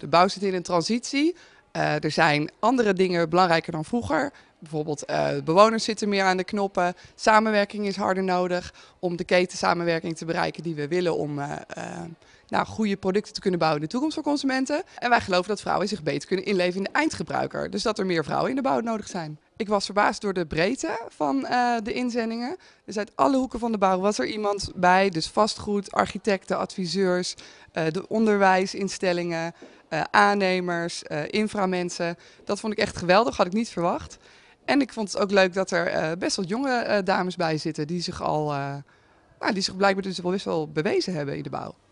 De bouw zit in een transitie. Eh, er zijn andere dingen belangrijker dan vroeger. Bijvoorbeeld eh, bewoners zitten meer aan de knoppen. Samenwerking is harder nodig om de ketensamenwerking te bereiken die we willen om eh, nou, goede producten te kunnen bouwen in de toekomst voor consumenten. En wij geloven dat vrouwen zich beter kunnen inleven in de eindgebruiker. Dus dat er meer vrouwen in de bouw nodig zijn. Ik was verbaasd door de breedte van de inzendingen. Dus uit alle hoeken van de bouw was er iemand bij. Dus vastgoed, architecten, adviseurs, de onderwijsinstellingen. Eh, aannemers, eh, inframensen. Dat vond ik echt geweldig, had ik niet verwacht. En ik vond het ook leuk dat er eh, best wel jonge dames bij zitten die zich al, nou, die zich blijkbaar dus wel best wel bewezen hebben in de bouw.